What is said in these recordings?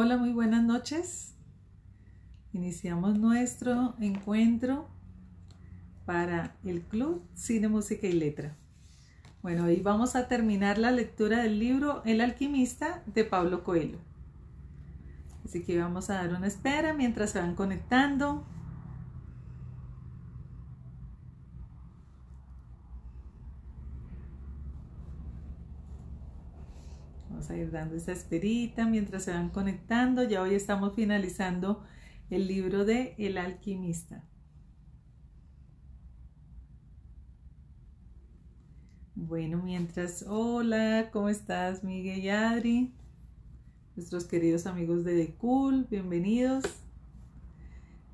Hola, muy buenas noches. Iniciamos nuestro encuentro para el Club Cine, Música y Letra. Bueno, hoy vamos a terminar la lectura del libro El alquimista de Pablo Coelho. Así que vamos a dar una espera mientras se van conectando. dando esa esperita mientras se van conectando. Ya hoy estamos finalizando el libro de El alquimista. Bueno, mientras, hola, ¿cómo estás Miguel y Adri? Nuestros queridos amigos de De Cool, bienvenidos.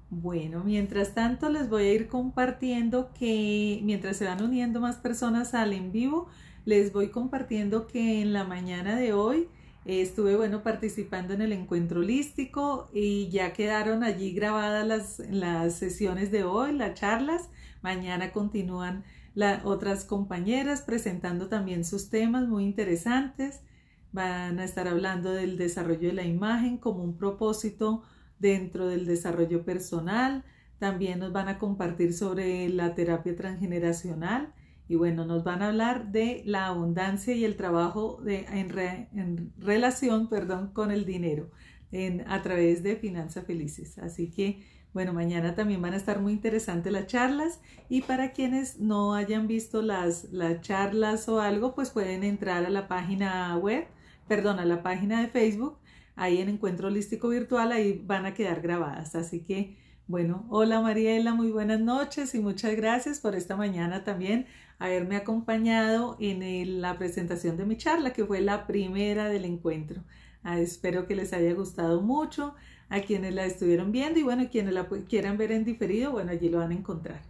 Bueno, mientras tanto les voy a ir compartiendo que mientras se van uniendo más personas al en vivo, les voy compartiendo que en la mañana de hoy eh, estuve, bueno, participando en el encuentro holístico y ya quedaron allí grabadas las, las sesiones de hoy, las charlas. Mañana continúan las otras compañeras presentando también sus temas muy interesantes. Van a estar hablando del desarrollo de la imagen como un propósito dentro del desarrollo personal. También nos van a compartir sobre la terapia transgeneracional y bueno, nos van a hablar de la abundancia y el trabajo de, en, relación perdón, con el dinero en, a través de Finanza Felices. Así que, bueno, mañana también van a estar muy interesantes las charlas y para quienes no hayan visto las, las charlas o algo, pues pueden entrar a la página web, perdón, a la página de Facebook, ahí en Encuentro Holístico Virtual, ahí van a quedar grabadas. Así que, bueno, hola Mariela, muy buenas noches y muchas gracias por esta mañana también haberme acompañado en la presentación de mi charla, que fue la primera del encuentro. Ah, espero que les haya gustado mucho a quienes la estuvieron viendo y bueno, quienes la quieran ver en diferido, bueno, allí lo van a encontrar.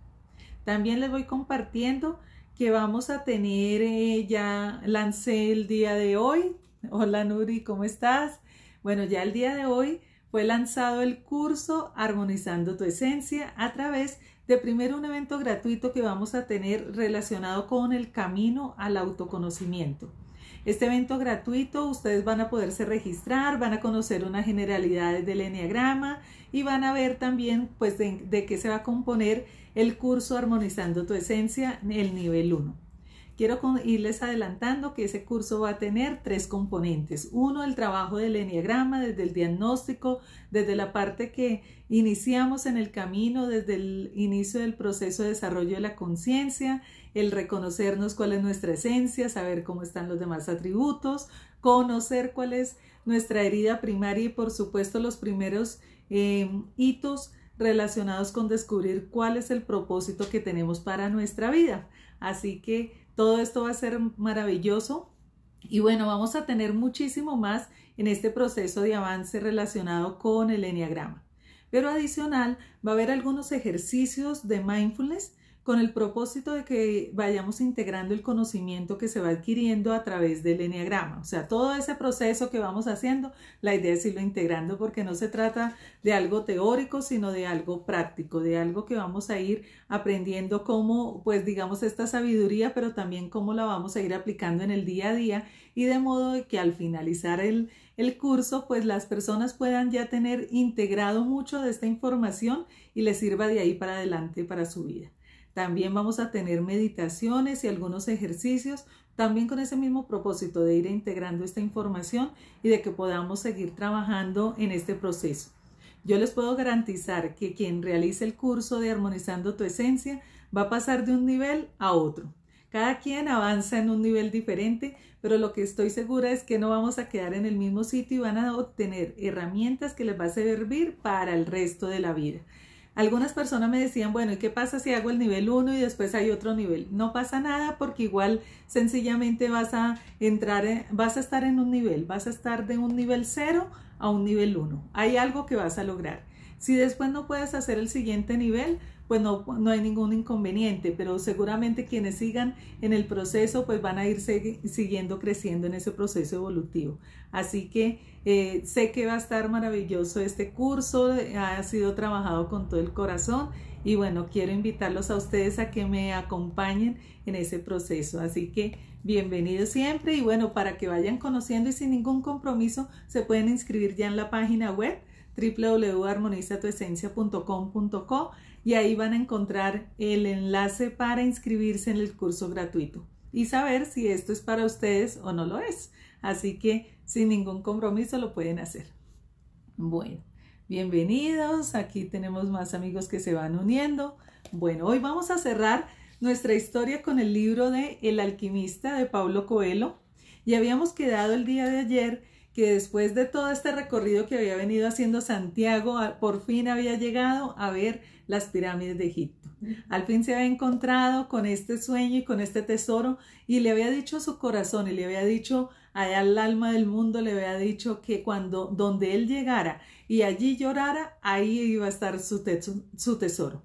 También les voy compartiendo que vamos a tener, eh, ya lancé el día de hoy. Hola Nuri, ¿cómo estás? Bueno, ya el día de hoy fue lanzado el curso Armonizando tu Esencia a través de de primero un evento gratuito que vamos a tener relacionado con el camino al autoconocimiento. Este evento gratuito ustedes van a poderse registrar, van a conocer unas generalidades del Enneagrama y van a ver también pues de, de qué se va a componer el curso Armonizando tu Esencia, el nivel 1. Quiero irles adelantando que ese curso va a tener tres componentes. Uno, el trabajo del eniagrama, desde el diagnóstico, desde la parte que iniciamos en el camino, desde el inicio del proceso de desarrollo de la conciencia, el reconocernos cuál es nuestra esencia, saber cómo están los demás atributos, conocer cuál es nuestra herida primaria y por supuesto los primeros eh, hitos relacionados con descubrir cuál es el propósito que tenemos para nuestra vida. Así que todo esto va a ser maravilloso. Y bueno, vamos a tener muchísimo más en este proceso de avance relacionado con el Enneagrama. Pero adicional, va a haber algunos ejercicios de mindfulness con el propósito de que vayamos integrando el conocimiento que se va adquiriendo a través del enneagrama. O sea, todo ese proceso que vamos haciendo, la idea es irlo integrando porque no se trata de algo teórico, sino de algo práctico, de algo que vamos a ir aprendiendo cómo, pues digamos, esta sabiduría, pero también cómo la vamos a ir aplicando en el día a día y de modo que al finalizar el, el curso, pues las personas puedan ya tener integrado mucho de esta información y les sirva de ahí para adelante para su vida. También vamos a tener meditaciones y algunos ejercicios, también con ese mismo propósito de ir integrando esta información y de que podamos seguir trabajando en este proceso. Yo les puedo garantizar que quien realice el curso de Armonizando tu Esencia va a pasar de un nivel a otro. Cada quien avanza en un nivel diferente, pero lo que estoy segura es que no vamos a quedar en el mismo sitio y van a obtener herramientas que les va a servir para el resto de la vida. Algunas personas me decían, bueno, ¿y qué pasa si hago el nivel 1 y después hay otro nivel? No pasa nada porque igual sencillamente vas a entrar, vas a estar en un nivel, vas a estar de un nivel 0 a un nivel 1. Hay algo que vas a lograr. Si después no puedes hacer el siguiente nivel, pues no, hay ningún inconveniente, pero seguramente quienes sigan en el proceso, pues van a ir siguiendo creciendo en ese proceso evolutivo. Así que eh, sé que va a estar maravilloso este curso, ha sido trabajado con todo el corazón y bueno, quiero invitarlos a ustedes a que me acompañen en ese proceso. Así que bienvenidos siempre y bueno, para que vayan conociendo y sin ningún compromiso, se pueden inscribir ya en la página web www.armonizatuesencia.com.co y ahí van a encontrar el enlace para inscribirse en el curso gratuito y saber si esto es para ustedes o no lo es. Así que sin ningún compromiso lo pueden hacer. Bueno, bienvenidos. Aquí tenemos más amigos que se van uniendo. Bueno, hoy vamos a cerrar nuestra historia con el libro de El alquimista de Pablo Coelho. Y habíamos quedado el día de ayer que después de todo este recorrido que había venido haciendo Santiago, por fin había llegado a ver las pirámides de Egipto. Al fin se había encontrado con este sueño y con este tesoro y le había dicho a su corazón y le había dicho allá al alma del mundo, le había dicho que cuando donde él llegara y allí llorara, ahí iba a estar su, su tesoro.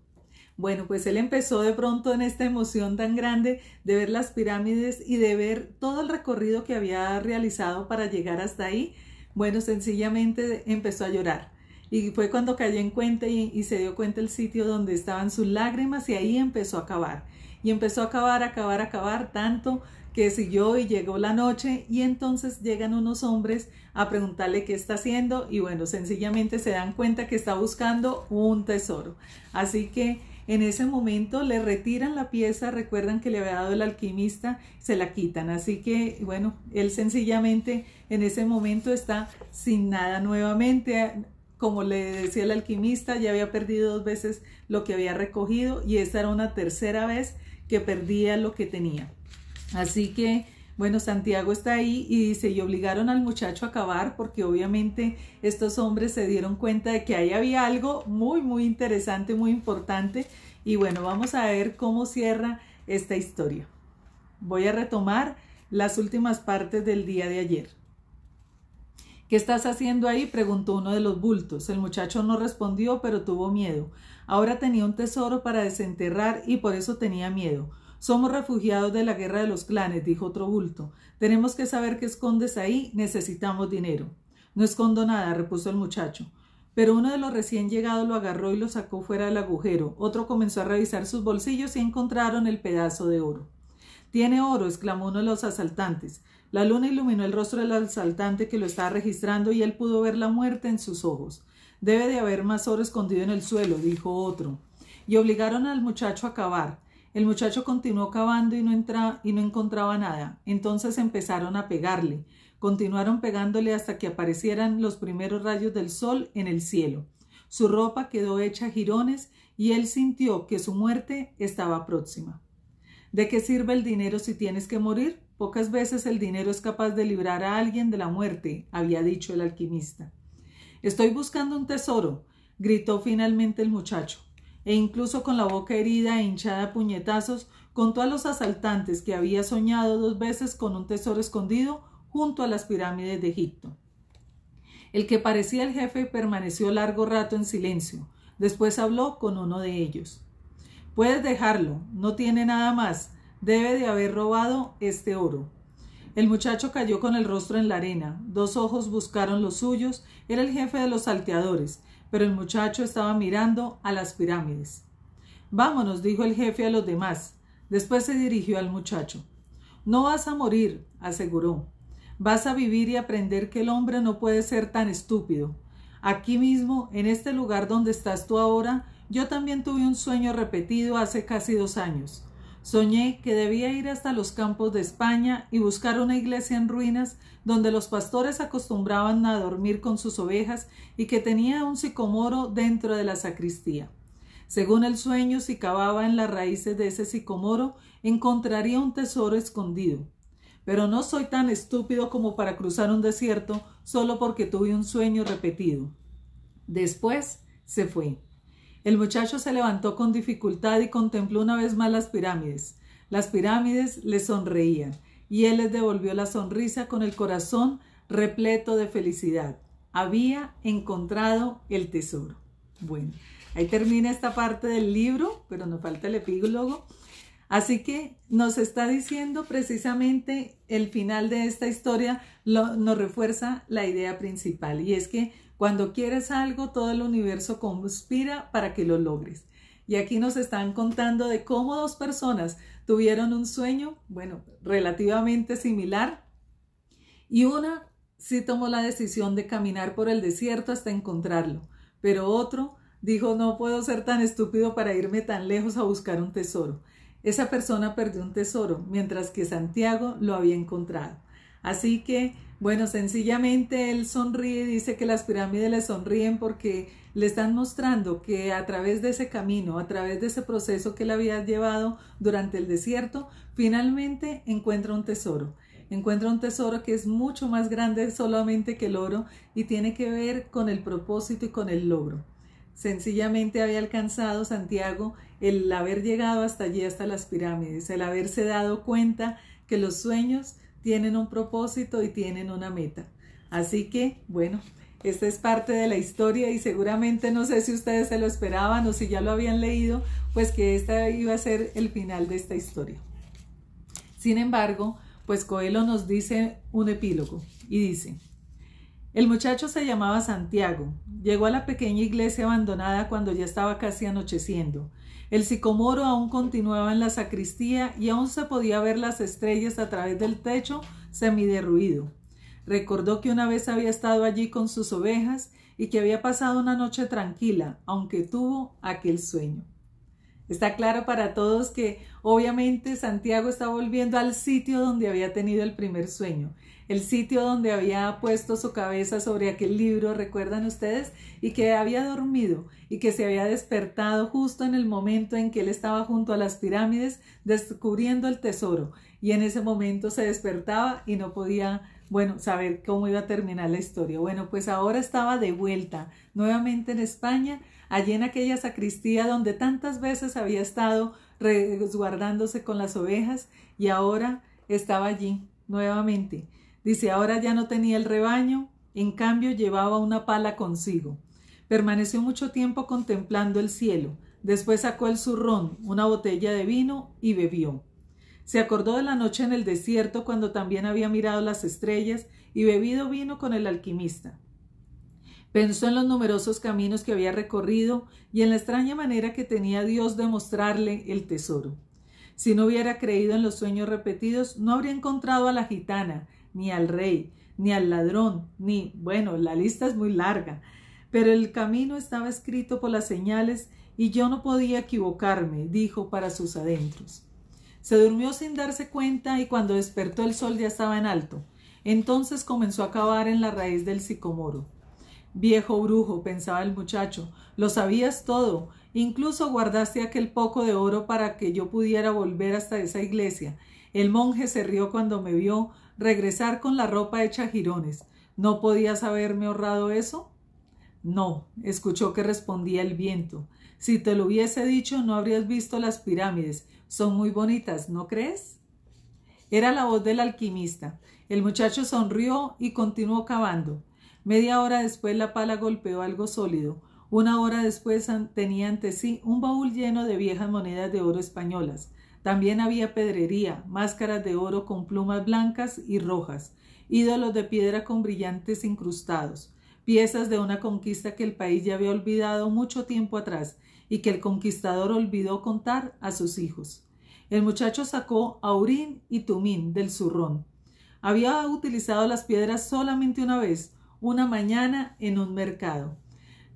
Bueno, pues él empezó de pronto en esta emoción tan grande de ver las pirámides y de ver todo el recorrido que había realizado para llegar hasta ahí. Bueno, sencillamente empezó a llorar. Y fue cuando cayó en cuenta y, se dio cuenta el sitio donde estaban sus lágrimas y ahí empezó a acabar. Y empezó a acabar, acabar, acabar, tanto que siguió y llegó la noche y entonces llegan unos hombres a preguntarle qué está haciendo y bueno, sencillamente se dan cuenta que está buscando un tesoro. Así que en ese momento le retiran la pieza, recuerdan que le había dado el alquimista, se la quitan. Así que, bueno, él sencillamente en ese momento está sin nada nuevamente como le decía el alquimista, ya había perdido dos veces lo que había recogido y esta era una tercera vez que perdía lo que tenía. Así que, bueno, Santiago está ahí y dice, y obligaron al muchacho a acabar porque obviamente estos hombres se dieron cuenta de que ahí había algo muy, muy interesante, muy importante. Y bueno, vamos a ver cómo cierra esta historia. Voy a retomar las últimas partes del día de ayer. ¿Qué estás haciendo ahí? preguntó uno de los bultos. El muchacho no respondió, pero tuvo miedo. Ahora tenía un tesoro para desenterrar y por eso tenía miedo. Somos refugiados de la guerra de los clanes, dijo otro bulto. Tenemos que saber qué escondes ahí. Necesitamos dinero. No escondo nada, repuso el muchacho. Pero uno de los recién llegados lo agarró y lo sacó fuera del agujero. Otro comenzó a revisar sus bolsillos y encontraron el pedazo de oro. Tiene oro, exclamó uno de los asaltantes. La luna iluminó el rostro del asaltante que lo estaba registrando y él pudo ver la muerte en sus ojos. Debe de haber más oro escondido en el suelo, dijo otro. Y obligaron al muchacho a cavar. El muchacho continuó cavando y no, y no encontraba nada. Entonces empezaron a pegarle. Continuaron pegándole hasta que aparecieran los primeros rayos del sol en el cielo. Su ropa quedó hecha jirones y él sintió que su muerte estaba próxima. ¿De qué sirve el dinero si tienes que morir? Pocas veces el dinero es capaz de librar a alguien de la muerte, había dicho el alquimista. Estoy buscando un tesoro, gritó finalmente el muchacho, e incluso con la boca herida e hinchada a puñetazos, contó a los asaltantes que había soñado dos veces con un tesoro escondido junto a las pirámides de Egipto. El que parecía el jefe permaneció largo rato en silencio. Después habló con uno de ellos. Puedes dejarlo, no tiene nada más debe de haber robado este oro. El muchacho cayó con el rostro en la arena, dos ojos buscaron los suyos, era el jefe de los salteadores, pero el muchacho estaba mirando a las pirámides. Vámonos, dijo el jefe a los demás. Después se dirigió al muchacho. No vas a morir, aseguró. Vas a vivir y aprender que el hombre no puede ser tan estúpido. Aquí mismo, en este lugar donde estás tú ahora, yo también tuve un sueño repetido hace casi dos años. Soñé que debía ir hasta los campos de España y buscar una iglesia en ruinas donde los pastores acostumbraban a dormir con sus ovejas y que tenía un sicomoro dentro de la sacristía. Según el sueño, si cavaba en las raíces de ese sicomoro, encontraría un tesoro escondido. Pero no soy tan estúpido como para cruzar un desierto solo porque tuve un sueño repetido. Después se fue. El muchacho se levantó con dificultad y contempló una vez más las pirámides. Las pirámides le sonreían y él les devolvió la sonrisa con el corazón repleto de felicidad. Había encontrado el tesoro. Bueno, ahí termina esta parte del libro, pero nos falta el epílogo. Así que nos está diciendo precisamente el final de esta historia, nos refuerza la idea principal y es que cuando quieres algo, todo el universo conspira para que lo logres. Y aquí nos están contando de cómo dos personas tuvieron un sueño, bueno, relativamente similar, y una sí tomó la decisión de caminar por el desierto hasta encontrarlo, pero otro dijo, no puedo ser tan estúpido para irme tan lejos a buscar un tesoro. Esa persona perdió un tesoro, mientras que Santiago lo había encontrado. Así que, bueno, sencillamente él sonríe y dice que las pirámides le sonríen porque le están mostrando que a través de ese camino, a través de ese proceso que él había llevado durante el desierto, finalmente encuentra un tesoro. Encuentra un tesoro que es mucho más grande solamente que el oro y tiene que ver con el propósito y con el logro. Sencillamente había alcanzado Santiago el haber llegado hasta allí, hasta las pirámides, el haberse dado cuenta que los sueños tienen un propósito y tienen una meta. Así que, bueno, esta es parte de la historia y seguramente no sé si ustedes se lo esperaban o si ya lo habían leído, pues que este iba a ser el final de esta historia. Sin embargo, pues Coelho nos dice un epílogo y dice, el muchacho se llamaba Santiago. Llegó a la pequeña iglesia abandonada cuando ya estaba casi anocheciendo. El sicomoro aún continuaba en la sacristía y aún se podía ver las estrellas a través del techo semiderruido. Recordó que una vez había estado allí con sus ovejas y que había pasado una noche tranquila, aunque tuvo aquel sueño. Está claro para todos que obviamente Santiago está volviendo al sitio donde había tenido el primer sueño, el sitio donde había puesto su cabeza sobre aquel libro, recuerdan ustedes, y que había dormido y que se había despertado justo en el momento en que él estaba junto a las pirámides descubriendo el tesoro. Y en ese momento se despertaba y no podía bueno, saber cómo iba a terminar la historia. Bueno, pues ahora estaba de vuelta nuevamente en España allí en aquella sacristía donde tantas veces había estado resguardándose con las ovejas y ahora estaba allí nuevamente. Dice, ahora ya no tenía el rebaño, en cambio llevaba una pala consigo. Permaneció mucho tiempo contemplando el cielo, después sacó el zurrón, una botella de vino y bebió. Se acordó de la noche en el desierto cuando también había mirado las estrellas y bebido vino con el alquimista. Pensó en los numerosos caminos que había recorrido y en la extraña manera que tenía Dios de mostrarle el tesoro. Si no hubiera creído en los sueños repetidos, no habría encontrado a la gitana, ni al rey, ni al ladrón, ni, bueno, la lista es muy larga, pero el camino estaba escrito por las señales y yo no podía equivocarme, dijo para sus adentros. Se durmió sin darse cuenta y cuando despertó el sol ya estaba en alto. Entonces comenzó a cavar en la raíz del sicomoro. Viejo brujo, pensaba el muchacho, lo sabías todo, incluso guardaste aquel poco de oro para que yo pudiera volver hasta esa iglesia. El monje se rió cuando me vio regresar con la ropa hecha jirones. ¿No podías haberme ahorrado eso? No, escuchó que respondía el viento. Si te lo hubiese dicho, no habrías visto las pirámides. Son muy bonitas, ¿no crees? Era la voz del alquimista. El muchacho sonrió y continuó cavando. Media hora después la pala golpeó algo sólido. Una hora después tenía ante sí un baúl lleno de viejas monedas de oro españolas. También había pedrería, máscaras de oro con plumas blancas y rojas, ídolos de piedra con brillantes incrustados, piezas de una conquista que el país ya había olvidado mucho tiempo atrás y que el conquistador olvidó contar a sus hijos. El muchacho sacó aurín y tumín del zurrón. Había utilizado las piedras solamente una vez, una mañana en un mercado.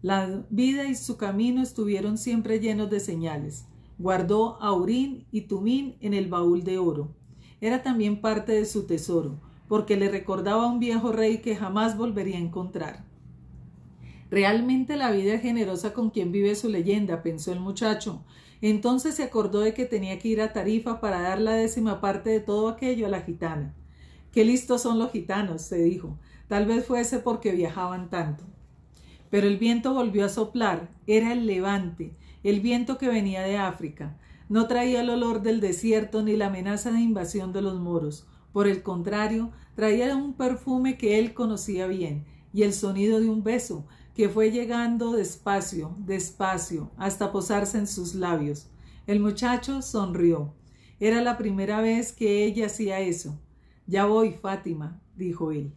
La vida y su camino estuvieron siempre llenos de señales. Guardó a Urín y Tumín en el baúl de oro. Era también parte de su tesoro, porque le recordaba a un viejo rey que jamás volvería a encontrar. Realmente la vida es generosa con quien vive su leyenda, pensó el muchacho. Entonces se acordó de que tenía que ir a Tarifa para dar la décima parte de todo aquello a la gitana. Qué listos son los gitanos, se dijo. Tal vez fuese porque viajaban tanto. Pero el viento volvió a soplar, era el levante, el viento que venía de África. No traía el olor del desierto ni la amenaza de invasión de los moros. Por el contrario, traía un perfume que él conocía bien y el sonido de un beso que fue llegando despacio, despacio, hasta posarse en sus labios. El muchacho sonrió. Era la primera vez que ella hacía eso. Ya voy, Fátima, dijo él.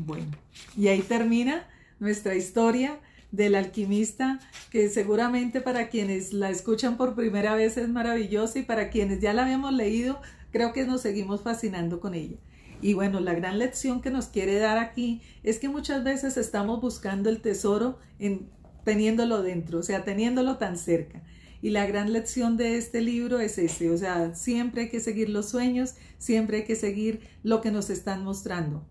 Bueno, y ahí termina nuestra historia del alquimista, que seguramente para quienes la escuchan por primera vez es maravillosa y para quienes ya la habíamos leído, creo que nos seguimos fascinando con ella. Y bueno, la gran lección que nos quiere dar aquí es que muchas veces estamos buscando el tesoro en, teniéndolo dentro, o sea, teniéndolo tan cerca. Y la gran lección de este libro es ese, o sea, siempre hay que seguir los sueños, siempre hay que seguir lo que nos están mostrando.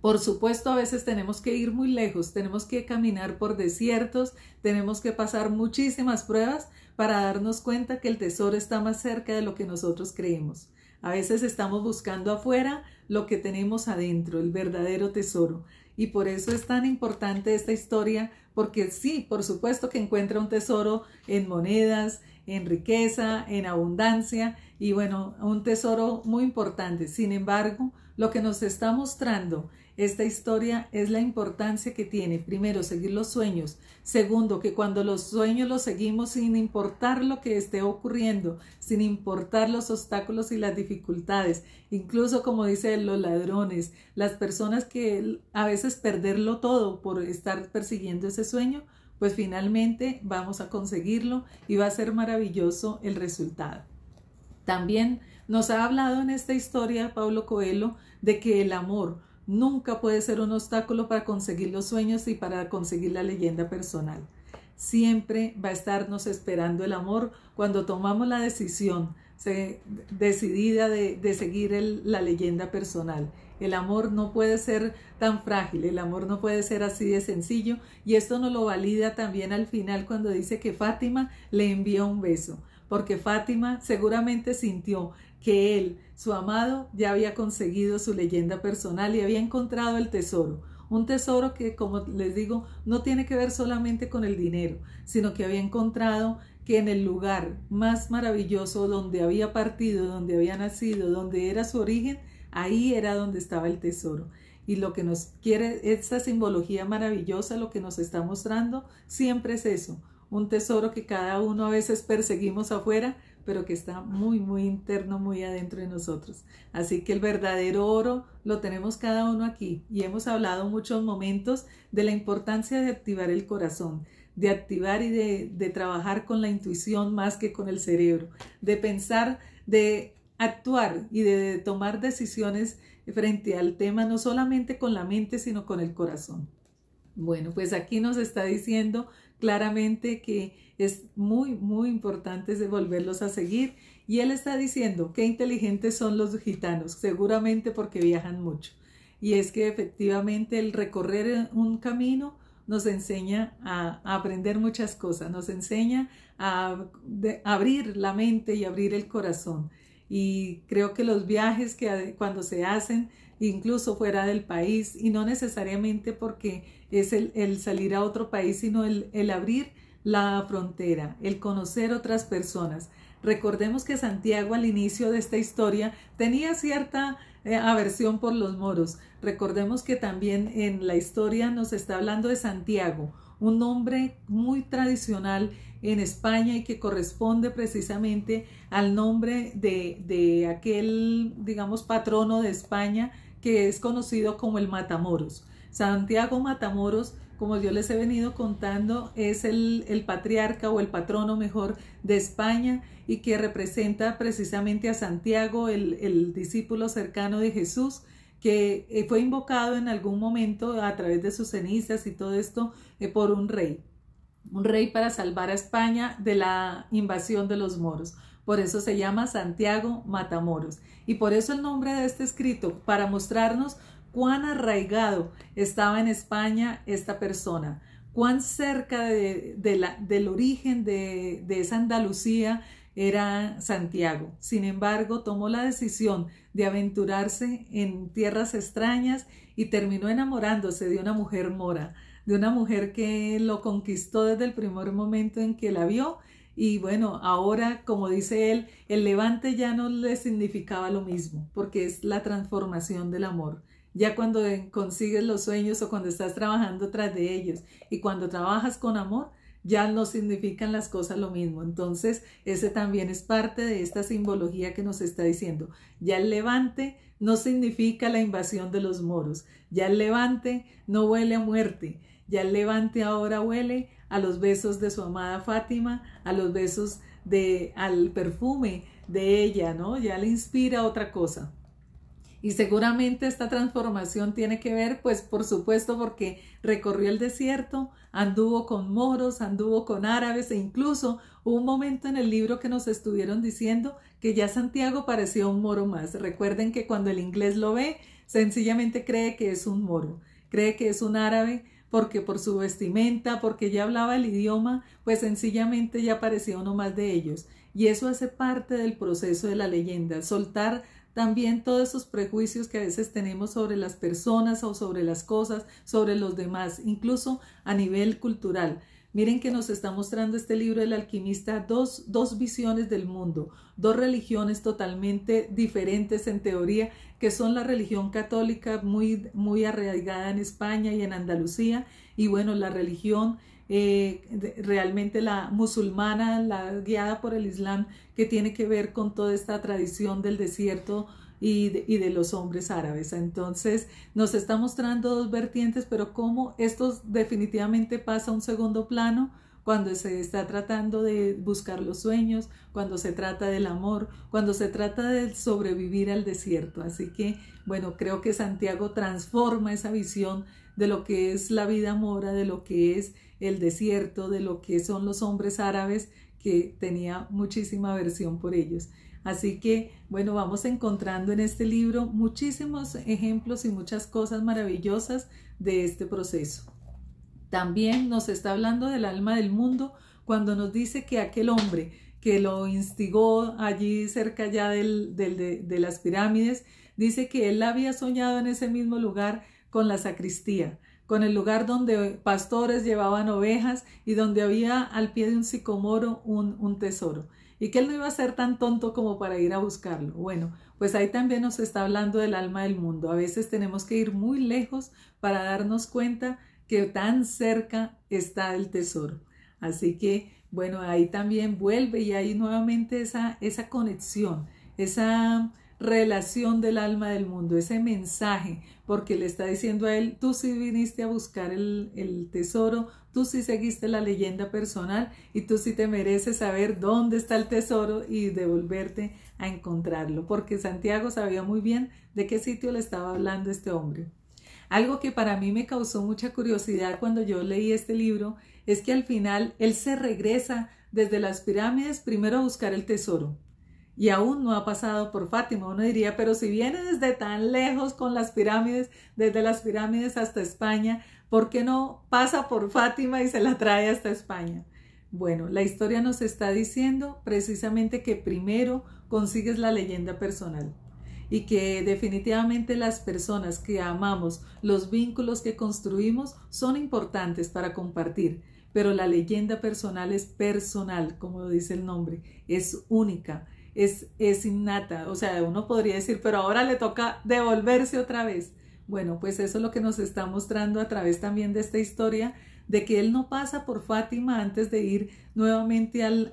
Por supuesto, a veces tenemos que ir muy lejos, tenemos que caminar por desiertos, tenemos que pasar muchísimas pruebas para darnos cuenta que el tesoro está más cerca de lo que nosotros creemos. A veces estamos buscando afuera lo que tenemos adentro, el verdadero tesoro. Y por eso es tan importante esta historia, porque sí, por supuesto que encuentra un tesoro en monedas, en riqueza, en abundancia y bueno, un tesoro muy importante. Sin embargo, lo que nos está mostrando esta historia es la importancia que tiene, primero, seguir los sueños, segundo, que cuando los sueños los seguimos sin importar lo que esté ocurriendo, sin importar los obstáculos y las dificultades, incluso como dicen los ladrones, las personas que a veces perderlo todo por estar persiguiendo ese sueño, pues finalmente vamos a conseguirlo y va a ser maravilloso el resultado. También nos ha hablado en esta historia Pablo Coelho de que el amor, nunca puede ser un obstáculo para conseguir los sueños y para conseguir la leyenda personal. Siempre va a estarnos esperando el amor cuando tomamos la decisión decidida de, seguir la leyenda personal. El amor no puede ser tan frágil, el amor no puede ser así de sencillo y esto nos lo valida también al final cuando dice que Fátima le envió un beso, porque Fátima seguramente sintió que él, su amado, ya había conseguido su leyenda personal y había encontrado el tesoro. Un tesoro que, como les digo, no tiene que ver solamente con el dinero, sino que había encontrado que en el lugar más maravilloso donde había partido, donde había nacido, donde era su origen, ahí era donde estaba el tesoro. Y lo que nos quiere, esta simbología maravillosa, lo que nos está mostrando, siempre es eso, un tesoro que cada uno a veces perseguimos afuera, pero que está muy, muy interno, muy adentro de nosotros. Así que el verdadero oro lo tenemos cada uno aquí y hemos hablado muchos momentos de la importancia de activar el corazón, de activar y de, de trabajar con la intuición más que con el cerebro, de pensar, de actuar y de tomar decisiones frente al tema, no solamente con la mente, sino con el corazón. Bueno, pues aquí nos está diciendo claramente que es muy, muy importante volverlos a seguir. Y él está diciendo, qué inteligentes son los gitanos, seguramente porque viajan mucho. Y es que efectivamente el recorrer un camino nos enseña a, aprender muchas cosas, nos enseña a abrir la mente y abrir el corazón. Y creo que los viajes que cuando se hacen, incluso fuera del país, y no necesariamente porque es el, salir a otro país, sino el, el abrir la frontera, el conocer otras personas. Recordemos que Santiago al inicio de esta historia tenía cierta eh, aversión por los moros. Recordemos que también en la historia nos está hablando de Santiago, un nombre muy tradicional en España y que corresponde precisamente al nombre de, de aquel, digamos, patrono de España que es conocido como el Matamoros. Santiago Matamoros como yo les he venido contando, es el, patriarca o el patrono mejor de España y que representa precisamente a Santiago, el, discípulo cercano de Jesús, que eh, fue invocado en algún momento a través de sus cenizas y todo esto eh, por un rey, un rey para salvar a España de la invasión de los moros. Por eso se llama Santiago Matamoros. Y por eso el nombre de este escrito, para mostrarnos cuán arraigado estaba en España esta persona, cuán cerca de, la, del origen de, de esa Andalucía era Santiago. Sin embargo, tomó la decisión de aventurarse en tierras extrañas y terminó enamorándose de una mujer mora, de una mujer que lo conquistó desde el primer momento en que la vio. Y bueno, ahora, como dice él, el levante ya no le significaba lo mismo, porque es la transformación del amor ya cuando consigues los sueños o cuando estás trabajando tras de ellos y cuando trabajas con amor, ya no significan las cosas lo mismo. Entonces, ese también es parte de esta simbología que nos está diciendo. Ya el levante no significa la invasión de los moros, ya el levante no huele a muerte, ya el levante ahora huele a los besos de su amada Fátima, a los besos de al perfume de ella, ¿no? Ya le inspira otra cosa. Y seguramente esta transformación tiene que ver, pues por supuesto, porque recorrió el desierto, anduvo con moros, anduvo con árabes e incluso un momento en el libro que nos estuvieron diciendo que ya Santiago parecía un moro más. Recuerden que cuando el inglés lo ve, sencillamente cree que es un moro, cree que es un árabe, porque por su vestimenta, porque ya hablaba el idioma, pues sencillamente ya parecía uno más de ellos. Y eso hace parte del proceso de la leyenda, soltar también todos esos prejuicios que a veces tenemos sobre las personas o sobre las cosas, sobre los demás, incluso a nivel cultural. Miren que nos está mostrando este libro El alquimista dos, visiones del mundo, dos religiones totalmente diferentes en teoría, que son la religión católica muy, muy arraigada en España y en Andalucía, y bueno, la religión eh, realmente la musulmana, la guiada por el Islam, que tiene que ver con toda esta tradición del desierto y de, y de, los hombres árabes. Entonces nos está mostrando dos vertientes, pero cómo esto definitivamente pasa a un segundo plano cuando se está tratando de buscar los sueños, cuando se trata del amor, cuando se trata de sobrevivir al desierto. Así que, bueno, creo que Santiago transforma esa visión de lo que es la vida mora, de lo que es el desierto, de lo que son los hombres árabes, que tenía muchísima aversión por ellos. Así que, bueno, vamos encontrando en este libro muchísimos ejemplos y muchas cosas maravillosas de este proceso. También nos está hablando del alma del mundo cuando nos dice que aquel hombre que lo instigó allí cerca ya del, de las pirámides, dice que él había soñado en ese mismo lugar con la sacristía, con el lugar donde pastores llevaban ovejas y donde había al pie de un sicomoro un, tesoro y que él no iba a ser tan tonto como para ir a buscarlo. Bueno, pues ahí también nos está hablando del alma del mundo. A veces tenemos que ir muy lejos para darnos cuenta que tan cerca está el tesoro. Así que, bueno, ahí también vuelve y ahí nuevamente esa, esa conexión, esa relación del alma del mundo, ese mensaje porque le está diciendo a él, tú sí viniste a buscar el, tesoro, tú sí seguiste la leyenda personal y tú sí te mereces saber dónde está el tesoro y devolverte a encontrarlo, porque Santiago sabía muy bien de qué sitio le estaba hablando este hombre. Algo que para mí me causó mucha curiosidad cuando yo leí este libro es que al final él se regresa desde las pirámides primero a buscar el tesoro y aún no ha pasado por Fátima. Uno diría, pero si viene desde tan lejos con las pirámides, desde las pirámides hasta España, ¿por qué no pasa por Fátima y se la trae hasta España? Bueno, la historia nos está diciendo precisamente que primero consigues la leyenda personal y que definitivamente las personas que amamos, los vínculos que construimos son importantes para compartir, pero la leyenda personal es personal, como dice el nombre, es única, es, innata. O sea, uno podría decir, pero ahora le toca devolverse otra vez. Bueno, pues eso es lo que nos está mostrando a través también de esta historia, de que él no pasa por Fátima antes de ir nuevamente al,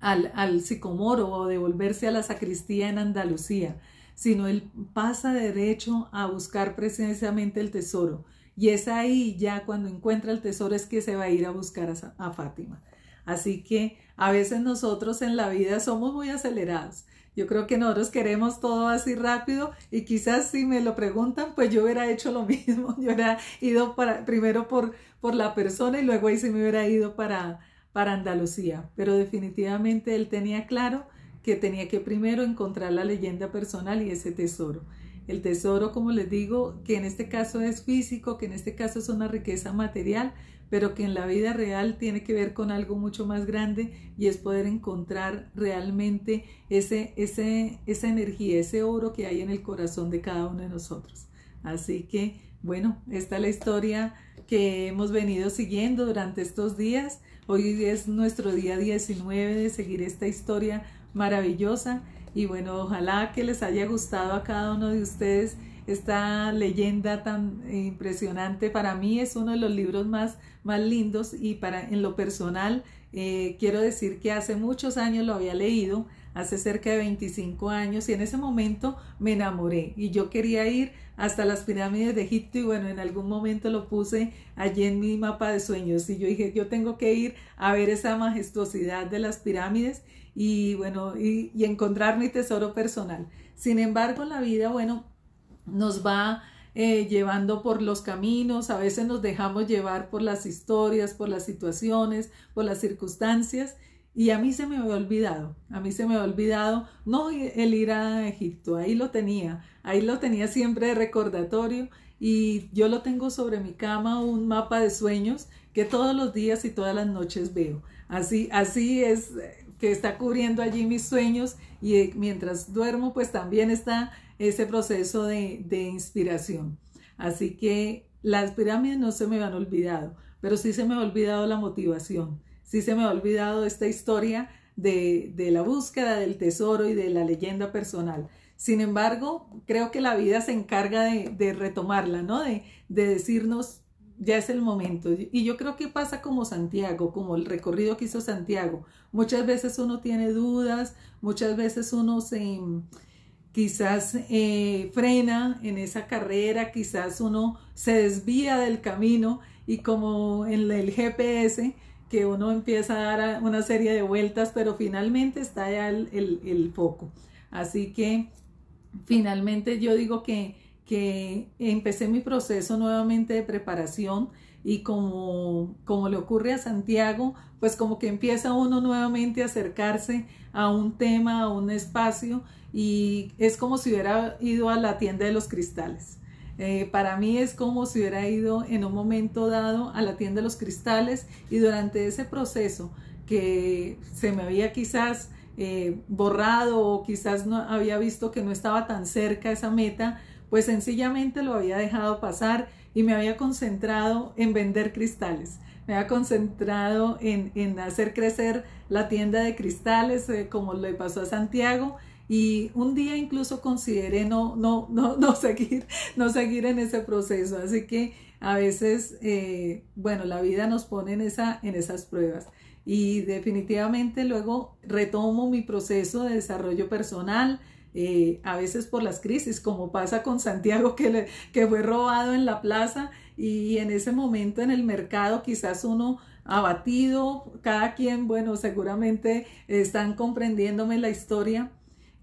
al, al, sicomoro o devolverse a la sacristía en Andalucía, sino él pasa derecho a buscar precisamente el tesoro. Y es ahí ya cuando encuentra el tesoro es que se va a ir a buscar a Fátima. Así que a veces nosotros en la vida somos muy acelerados. Yo creo que nosotros queremos todo así rápido y quizás si me lo preguntan, pues yo hubiera hecho lo mismo. Yo hubiera ido primero por, por la persona y luego ahí se me hubiera ido para, para Andalucía. Pero definitivamente él tenía claro que tenía que primero encontrar la leyenda personal y ese tesoro. El tesoro, como les digo, que en este caso es físico, que en este caso es una riqueza material, pero que en la vida real tiene que ver con algo mucho más grande y es poder encontrar realmente ese, ese, esa energía, ese oro que hay en el corazón de cada uno de nosotros. Así que, bueno, esta es la historia que hemos venido siguiendo durante estos días. Hoy es nuestro día 19 de seguir esta historia maravillosa y bueno, ojalá que les haya gustado a cada uno de ustedes esta leyenda tan impresionante. Para mí es uno de los libros más, más lindos y para, en lo personal eh, quiero decir que hace muchos años lo había leído, hace cerca de 25 años y en ese momento me enamoré y yo quería ir hasta las pirámides de Egipto y bueno, en algún momento lo puse allí en mi mapa de sueños y yo dije, yo tengo que ir a ver esa majestuosidad de las pirámides y bueno, y, encontrar mi tesoro personal. Sin embargo, la vida, bueno, nos va eh, llevando por los caminos, a veces nos dejamos llevar por las historias, por las situaciones, por las circunstancias. Y a mí se me ha olvidado, a mí se me ha olvidado, no el ir a Egipto, ahí lo tenía, ahí lo tenía siempre de recordatorio y yo lo tengo sobre mi cama, un mapa de sueños que todos los días y todas las noches veo. Así, así es, que está cubriendo allí mis sueños y eh, mientras duermo pues también está ese proceso de, inspiración. Así que las pirámides no se me han olvidado, pero sí se me ha olvidado la motivación, sí se me ha olvidado esta historia de, de, la búsqueda del tesoro y de la leyenda personal. Sin embargo, creo que la vida se encarga de, retomarla, ¿no? De, de decirnos ya es el momento. Y yo creo que pasa como Santiago, como el recorrido que hizo Santiago. Muchas veces uno tiene dudas, muchas veces uno se quizás eh, frena en esa carrera, quizás uno se desvía del camino y como en el GPS que uno empieza a dar una serie de vueltas, pero finalmente está ya el foco. Así que finalmente yo digo que que empecé mi proceso nuevamente de preparación y como, como le ocurre a Santiago, pues como que empieza uno nuevamente a acercarse a un tema, a un espacio y es como si hubiera ido a la tienda de los cristales. Eh, para mí es como si hubiera ido en un momento dado a la tienda de los cristales y durante ese proceso que se me había quizás eh, borrado o quizás no había visto que no estaba tan cerca esa meta, pues sencillamente lo había dejado pasar y me había concentrado en vender cristales. Me había concentrado en, hacer crecer la tienda de cristales, eh, como le pasó a Santiago. Y un día incluso consideré no, no, seguir, no seguir en ese proceso. Así que a veces, eh, bueno, la vida nos pone en, esa, en esas pruebas. Y definitivamente luego retomo mi proceso de desarrollo personal, eh, a veces por las crisis, como pasa con Santiago que, le, que fue robado en la plaza y en ese momento en el mercado quizás uno abatido, cada quien, bueno, seguramente están comprendiéndome la historia.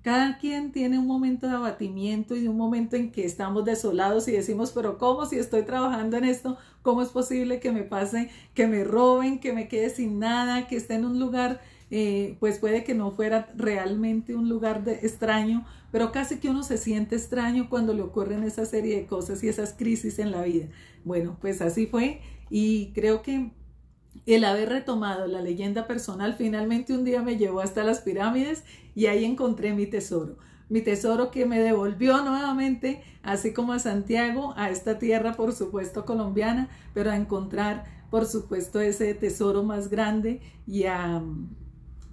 Cada quien tiene un momento de abatimiento y un momento en que estamos desolados y decimos, pero ¿cómo si estoy trabajando en esto? ¿Cómo es posible que me pase, que me roben, que me quede sin nada, que esté en un lugar eh, pues puede que no fuera realmente un lugar de, extraño, pero casi que uno se siente extraño cuando le ocurren esa serie de cosas y esas crisis en la vida. Bueno, pues así fue y creo que el haber retomado la leyenda personal finalmente un día me llevó hasta las pirámides y ahí encontré mi tesoro. Mi tesoro que me devolvió nuevamente, así como a Santiago, a esta tierra por supuesto colombiana, pero a encontrar por supuesto ese tesoro más grande y a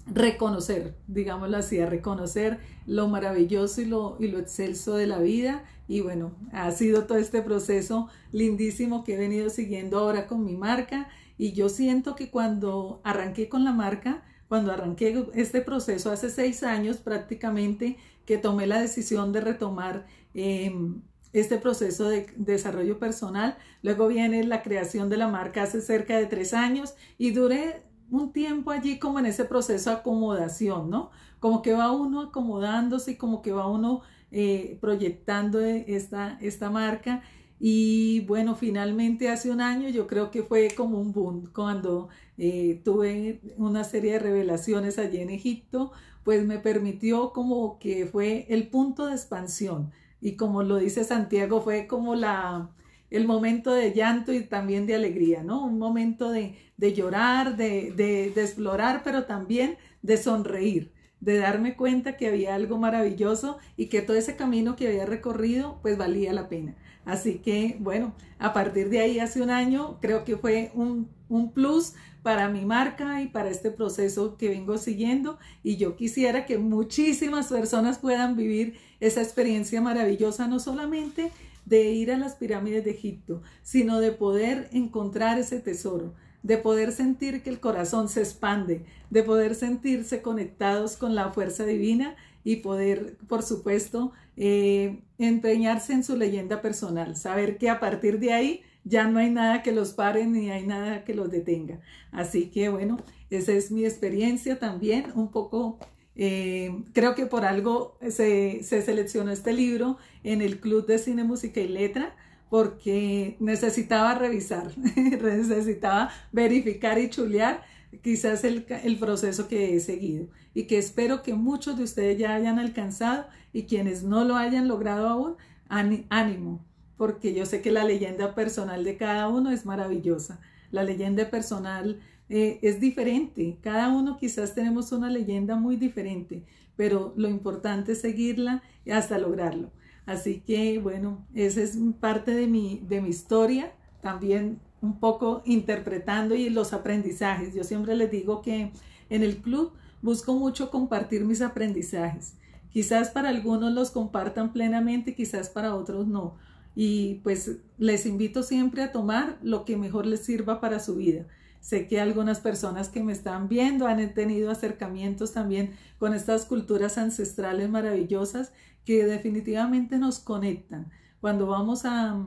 reconocer, digámoslo así, a reconocer lo maravilloso y lo, y lo excelso de la vida. Y bueno, ha sido todo este proceso lindísimo que he venido siguiendo ahora con mi marca. Y yo siento que cuando arranqué con la marca, cuando arranqué este proceso hace seis años prácticamente, que tomé la decisión de retomar em, este proceso de desarrollo personal. Luego viene la creación de la marca hace cerca de tres años y duré un tiempo allí como en ese proceso de acomodación, ¿no? Como que va uno acomodándose como que va uno eh, proyectando eh, esta, esta marca. Y bueno, finalmente hace un año yo creo que fue como un boom cuando eh, tuve una serie de revelaciones allí en Egipto, pues me permitió como que fue el punto de expansión. Y como lo dice Santiago, fue como la, el momento de llanto y también de alegría, ¿no? Un momento de, llorar, de, de, explorar, pero también de sonreír, de darme cuenta que había algo maravilloso y que todo ese camino que había recorrido, pues valía la pena. Así que, bueno, a partir de ahí, hace un año, creo que fue un, un plus para mi marca y para este proceso que vengo siguiendo y yo quisiera que muchísimas personas puedan vivir esa experiencia maravillosa, no solamente de ir a las pirámides de Egipto, sino de poder encontrar ese tesoro, de poder sentir que el corazón se expande, de poder sentirse conectados con la fuerza divina y poder, por supuesto, eh, empeñarse en su leyenda personal, saber que a partir de ahí ya no hay nada que los pare ni hay nada que los detenga. Así que bueno, esa es mi experiencia también, un poco eh, creo que por algo se, seleccionó este libro en el Club de Cine, Música y Letra, porque necesitaba revisar, necesitaba verificar y chulear quizás el, el, proceso que he seguido y que espero que muchos de ustedes ya hayan alcanzado y quienes no lo hayan logrado aún, ánimo, porque yo sé que la leyenda personal de cada uno es maravillosa. La leyenda personal eh, es diferente. Cada uno quizás tenemos una leyenda muy diferente, pero lo importante es seguirla hasta lograrlo. Así que bueno, esa es parte de mi, de mi historia, también un poco interpretando y los aprendizajes. Yo siempre les digo que en el club busco mucho compartir mis aprendizajes. Quizás para algunos los compartan plenamente, quizás para otros no. Y pues les invito siempre a tomar lo que mejor les sirva para su vida. Sé que algunas personas que me están viendo han tenido acercamientos también con estas culturas ancestrales maravillosas que definitivamente nos conectan. Cuando vamos a,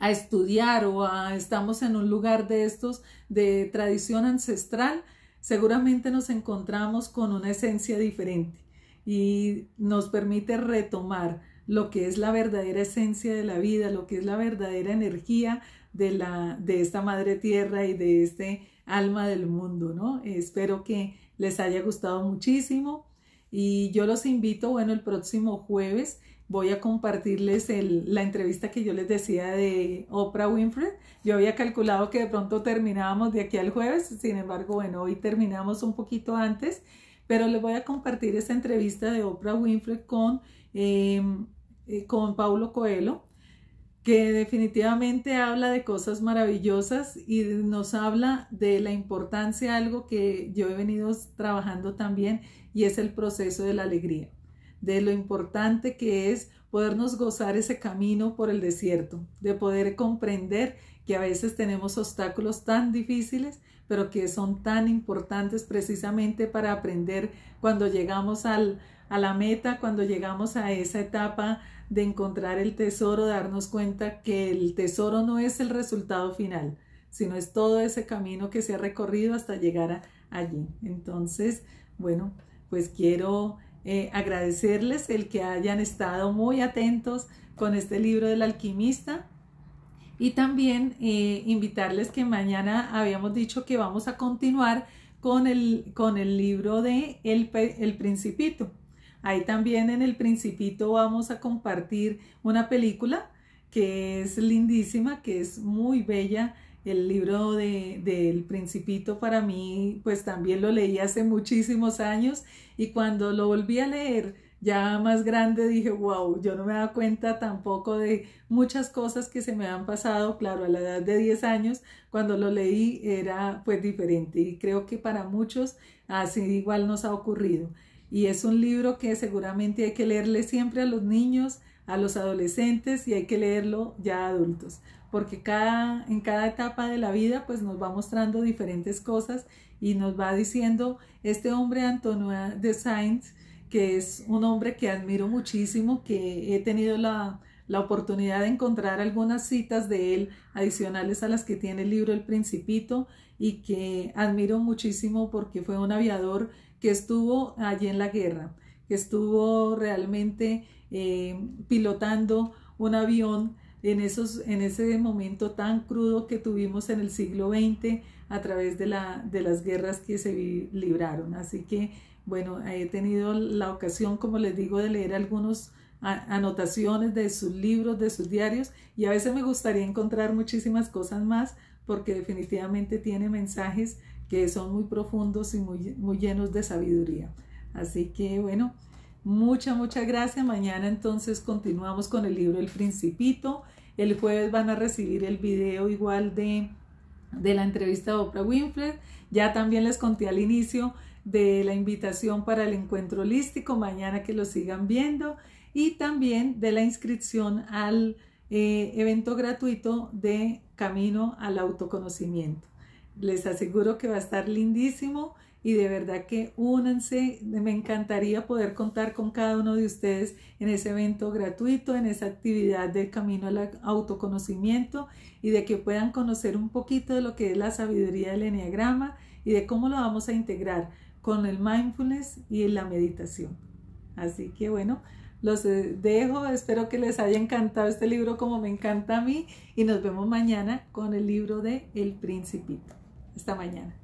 estudiar o estamos en un lugar de estos de tradición ancestral, seguramente nos encontramos con una esencia diferente y nos permite retomar lo que es la verdadera esencia de la vida, lo que es la verdadera energía de, la, de esta madre tierra y de este alma del mundo, ¿no? Espero que les haya gustado muchísimo y yo los invito, bueno, el próximo jueves voy a compartirles la entrevista que yo les decía de Oprah Winfrey. Yo había calculado que de pronto terminábamos de aquí al jueves, sin embargo, bueno, hoy terminamos un poquito antes, pero les voy a compartir esa entrevista de Oprah Winfrey con, eh, eh, con Paulo Coelho que definitivamente habla de cosas maravillosas y nos habla de la importancia de algo que yo he venido trabajando también y es el proceso de la alegría, de lo importante que es podernos gozar ese camino por el desierto, de poder comprender que a veces tenemos obstáculos tan difíciles, pero que son tan importantes precisamente para aprender cuando llegamos a la meta, cuando llegamos a esa etapa de encontrar el tesoro, darnos cuenta que el tesoro no es el resultado final, sino es todo ese camino que se ha recorrido hasta llegar allí. Entonces, bueno, pues quiero eh, agradecerles el que hayan estado muy atentos con este libro del alquimista y también eh, invitarles que mañana habíamos dicho que vamos a continuar con el, con el libro de el, el Principito. Ahí también en el principito vamos a compartir una película que es lindísima, que es muy bella. El libro de el principito para mí, pues también lo leí hace muchísimos años y cuando lo volví a leer ya más grande dije, wow, yo no me daba cuenta tampoco de muchas cosas que se me han pasado, claro, a la edad de 10 años, cuando lo leí era pues diferente y creo que para muchos así igual nos ha ocurrido y es un libro que seguramente hay que leerle siempre a los niños, a los adolescentes y hay que leerlo ya adultos, porque cada, en cada etapa de la vida pues nos va mostrando diferentes cosas y nos va diciendo este hombre Antonio de Sainz, que es un hombre que admiro muchísimo, que he tenido la, la oportunidad de encontrar algunas citas de él adicionales a las que tiene el libro El Principito y que admiro muchísimo porque fue un aviador que estuvo allí en la guerra, que estuvo realmente eh, pilotando un avión en, esos, en ese momento tan crudo que tuvimos en el siglo XX a través de, la, de las guerras que se libraron. Así que, bueno, he tenido la ocasión, como les digo, de leer algunas anotaciones de sus libros, de sus diarios, y a veces me gustaría encontrar muchísimas cosas más porque definitivamente tiene mensajes que son muy profundos y muy, llenos de sabiduría. Así que bueno, muchas, muchas gracias. Mañana entonces continuamos con el libro El Principito. El jueves van a recibir el video igual de, la entrevista de Oprah Winfrey. Ya también les conté al inicio de la invitación para el encuentro holístico, mañana que lo sigan viendo, y también de la inscripción al eh, evento gratuito de Camino al Autoconocimiento. Les aseguro que va a estar lindísimo y de verdad que únanse. Me encantaría poder contar con cada uno de ustedes en ese evento gratuito, en esa actividad del camino al autoconocimiento y de que puedan conocer un poquito de lo que es la sabiduría del enneagrama y de cómo lo vamos a integrar con el mindfulness y la meditación. Así que bueno, los dejo, espero que les haya encantado este libro como me encanta a mí y nos vemos mañana con el libro de El Principito. Hasta mañana.